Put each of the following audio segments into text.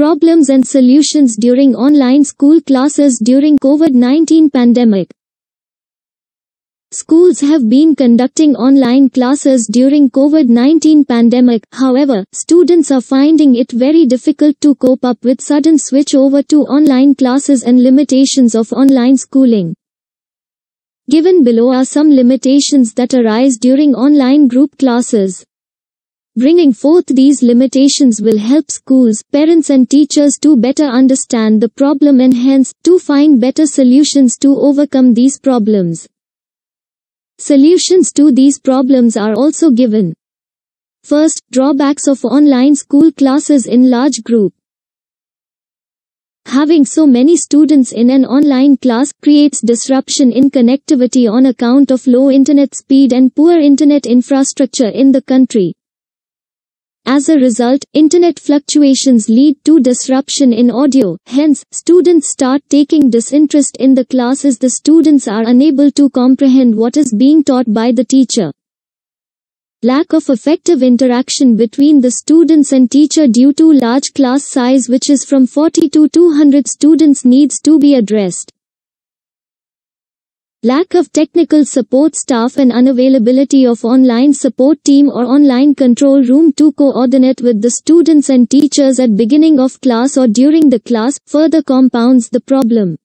Problems and solutions during online school classes during COVID-19 pandemic. Schools have been conducting online classes during COVID-19 pandemic. However, students are finding it very difficult to cope up with sudden switch over to online classes and limitations of online schooling. Given below are some limitations that arise during online group classes. Bringing forth these limitations will help schools, parents and teachers to better understand the problem and hence, to find better solutions to overcome these problems. Solutions to these problems are also given. First, drawbacks of online school classes in large group. Having so many students in an online class creates disruption in connectivity on account of low internet speed and poor internet infrastructure in the country. As a result, internet fluctuations lead to disruption in audio. Hence, students start taking disinterest in the class as the students are unable to comprehend what is being taught by the teacher. Lack of effective interaction between the students and teacher due to large class size which is from 40 to 200 students needs to be addressed. Lack of technical support staff and unavailability of online support team or online control room to coordinate with the students and teachers at beginning of class or during the class further compounds the problem.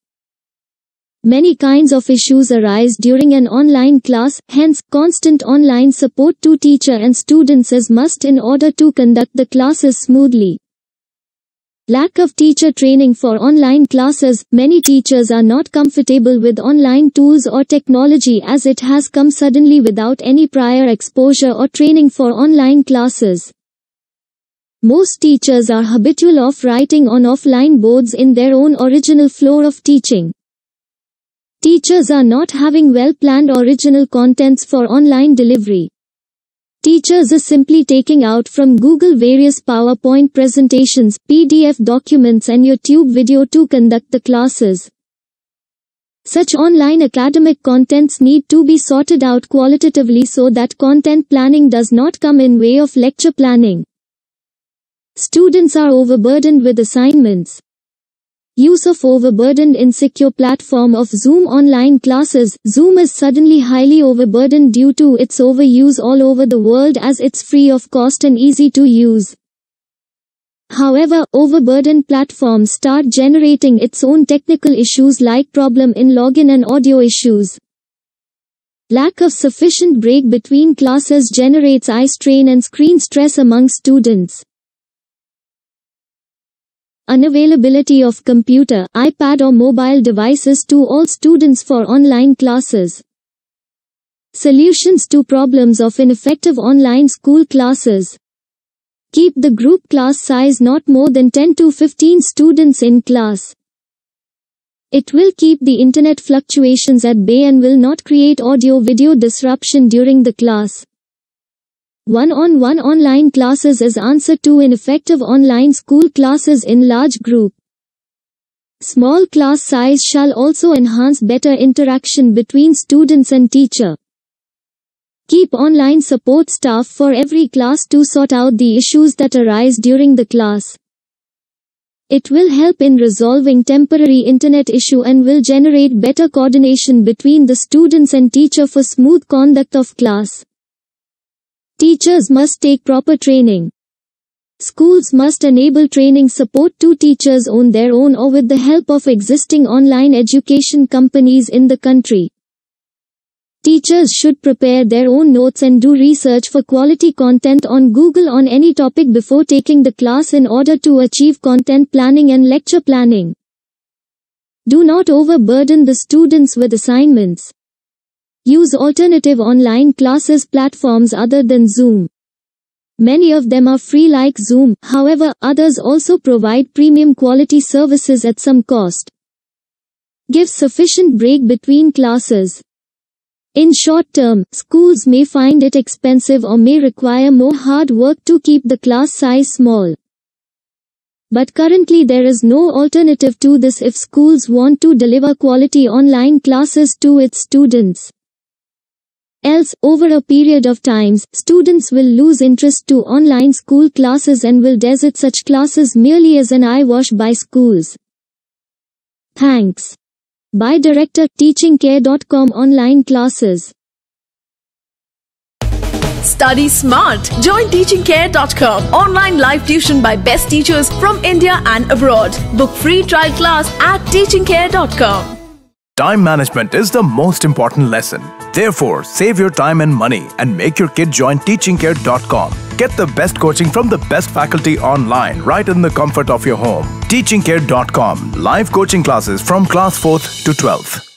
Many kinds of issues arise during an online class, hence, constant online support to teacher and students is must in order to conduct the classes smoothly. Lack of teacher training for online classes. Many teachers are not comfortable with online tools or technology as it has come suddenly without any prior exposure or training for online classes. Most teachers are habitual of writing on offline boards in their own original floor of teaching. Teachers are not having well-planned original contents for online delivery. Teachers are simply taking out from Google various PowerPoint presentations, PDF documents and YouTube video to conduct the classes. Such online academic contents need to be sorted out qualitatively so that content planning does not come in way of lecture planning. Students are overburdened with assignments. Use of overburdened insecure platform of Zoom online classes. Zoom is suddenly highly overburdened due to its overuse all over the world as it's free of cost and easy to use. However, overburdened platforms start generating its own technical issues like problem in login and audio issues. Lack of sufficient break between classes generates eye strain and screen stress among students unavailability of computer, iPad or mobile devices to all students for online classes. Solutions to problems of ineffective online school classes. Keep the group class size not more than 10 to 15 students in class. It will keep the internet fluctuations at bay and will not create audio-video disruption during the class. One-on-one -on -one online classes is answer to ineffective online school classes in large group. Small class size shall also enhance better interaction between students and teacher. Keep online support staff for every class to sort out the issues that arise during the class. It will help in resolving temporary internet issue and will generate better coordination between the students and teacher for smooth conduct of class. Teachers must take proper training. Schools must enable training support to teachers on their own or with the help of existing online education companies in the country. Teachers should prepare their own notes and do research for quality content on Google on any topic before taking the class in order to achieve content planning and lecture planning. Do not overburden the students with assignments. Use alternative online classes platforms other than Zoom. Many of them are free like Zoom, however, others also provide premium quality services at some cost. Give sufficient break between classes. In short term, schools may find it expensive or may require more hard work to keep the class size small. But currently there is no alternative to this if schools want to deliver quality online classes to its students. Else, over a period of times, students will lose interest to online school classes and will desert such classes merely as an eyewash by schools. Thanks. By Director, TeachingCare.com Online Classes. Study smart. Join teachingcare.com. Online live tuition by best teachers from India and abroad. Book free trial class at teachingcare.com. Time management is the most important lesson. Therefore, save your time and money and make your kid join teachingcare.com. Get the best coaching from the best faculty online right in the comfort of your home. teachingcare.com live coaching classes from class 4th to 12th.